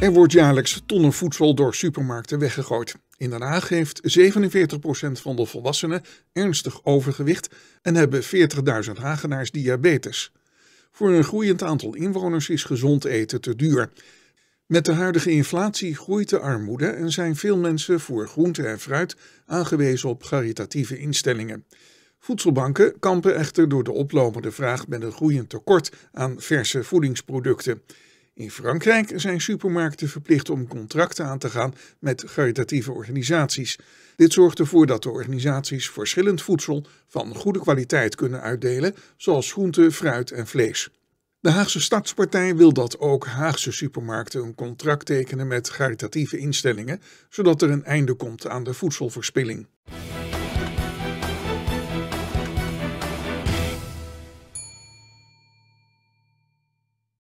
Er wordt jaarlijks tonnen voedsel door supermarkten weggegooid. In Den Haag heeft 47% van de volwassenen ernstig overgewicht en hebben 40.000 Hagenaars diabetes. Voor een groeiend aantal inwoners is gezond eten te duur. Met de huidige inflatie groeit de armoede en zijn veel mensen voor groente en fruit aangewezen op caritatieve instellingen. Voedselbanken kampen echter door de oplopende vraag met een groeiend tekort aan verse voedingsproducten. In Frankrijk zijn supermarkten verplicht om contracten aan te gaan met caritatieve organisaties. Dit zorgt ervoor dat de organisaties verschillend voedsel van goede kwaliteit kunnen uitdelen, zoals groente, fruit en vlees. De Haagse Stadspartij wil dat ook Haagse supermarkten een contract tekenen met caritatieve instellingen, zodat er een einde komt aan de voedselverspilling.